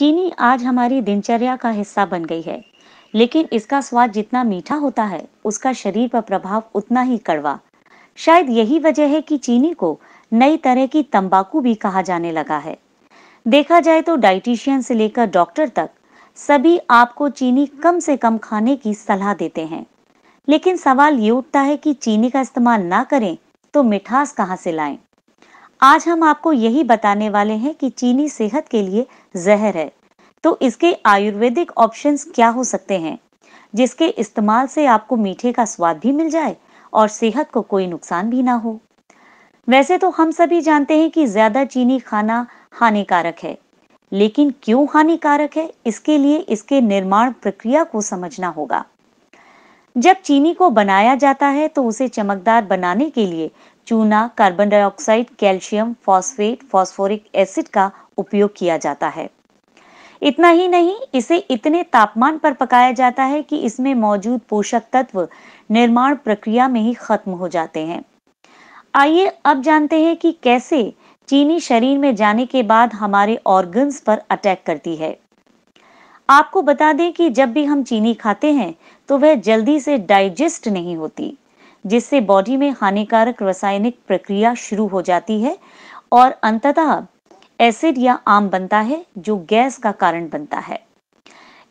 चीनी आज हमारी दिनचर्या का हिस्सा बन गई है लेकिन इसका स्वाद जितना मीठा होता है उसका शरीर पर प्रभाव उतना ही कड़वा शायद यही वजह है कि चीनी को नई तरह की तंबाकू भी कहा जाने लगा है देखा जाए तो डाइटिशियन से लेकर डॉक्टर तक सभी आपको चीनी कम से कम खाने की सलाह देते हैं लेकिन सवाल ये उठता है कि चीनी का इस्तेमाल ना करें तो मिठास कहाँ से लाएं? आज हम आपको यही बताने वाले हैं कि चीनी सेहत के लिए जहर है तो इसके आयुर्वेदिक ऑप्शंस क्या हो सकते हैं जिसके इस्तेमाल से आपको मीठे का स्वाद भी मिल जाए और सेहत को कोई नुकसान भी ना हो वैसे तो हम सभी जानते हैं कि ज्यादा चीनी खाना हानिकारक है लेकिन क्यों हानिकारक है इसके लिए इसके निर्माण प्रक्रिया को समझना होगा जब चीनी को बनाया जाता है तो उसे चमकदार बनाने के लिए चूना carbon dioxide calcium phosphate phosphoric acid का उपयोग किया जाता है इतना ही नहीं इसे इतने तापमान पर पकाया जाता है कि इसमें मौजूद पोषक तत्व निर्माण प्रक्रिया में ही खत्म हो जाते हैं आइए अब जानते हैं कि कैसे चीनी शरीर में जाने के बाद हमारे ऑर्गन्स पर अटैक करती है आपको बता दें कि जब भी हम चीनी खाते हैं तो वह जल्दी से डाइजेस्ट नहीं होती जिससे बॉडी में हानिकारक रासायनिक प्रक्रिया शुरू हो जाती है और अंततः एसिड या आम बनता है जो गैस का कारण बनता है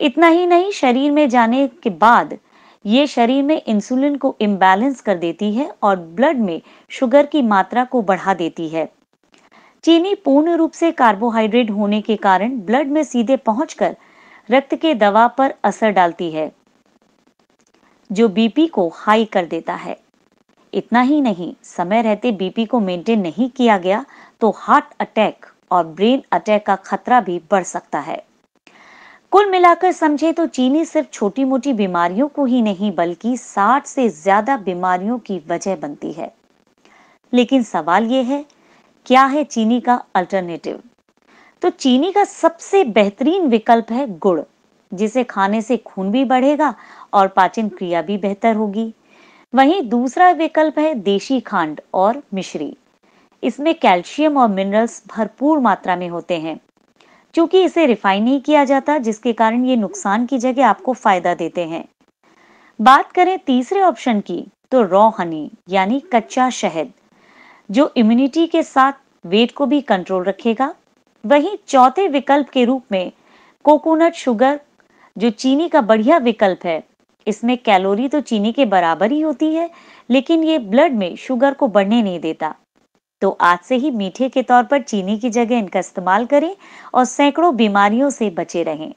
इतना ही नहीं शरीर में जाने के बाद ये शरीर में इंसुलिन को इम्बैलेंस कर देती है और ब्लड में शुगर की मात्रा को बढ़ा देती है चीनी पूर्ण रूप से कार्बोहाइड्रेट होने के कारण ब्लड में सीधे पहुंचकर रक्त के दवा पर असर डालती है जो बीपी को हाई कर देता है इतना ही नहीं समय रहते बीपी को मेंटेन नहीं किया गया तो हार्ट अटैक और ब्रेन अटैक का खतरा भी बढ़ सकता है कुल मिलाकर समझे तो चीनी सिर्फ छोटी मोटी बीमारियों को ही नहीं बल्कि 60 से ज्यादा बीमारियों की वजह बनती है लेकिन सवाल यह है क्या है चीनी का अल्टरनेटिव तो चीनी का सबसे बेहतरीन विकल्प है गुड़ जिसे खाने से खून भी बढ़ेगा और पाचन क्रिया भी बेहतर होगी वहीं दूसरा विकल्प है देशी खांड और मिश्री इसमें कैल्शियम और मिनरल्स भरपूर मात्रा में होते हैं चूंकि इसे रिफाइन नहीं किया जाता जिसके कारण ये नुकसान की जगह आपको फायदा देते हैं बात करें तीसरे ऑप्शन की तो रॉ हनी यानी कच्चा शहद जो इम्यूनिटी के साथ वेट को भी कंट्रोल रखेगा वहीं चौथे विकल्प के रूप में कोकोनट शुगर जो चीनी का बढ़िया विकल्प है इसमें कैलोरी तो चीनी के बराबर ही होती है लेकिन ये ब्लड में शुगर को बढ़ने नहीं देता तो आज से ही मीठे के तौर पर चीनी की जगह इनका इस्तेमाल करें और सैकड़ों बीमारियों से बचे रहें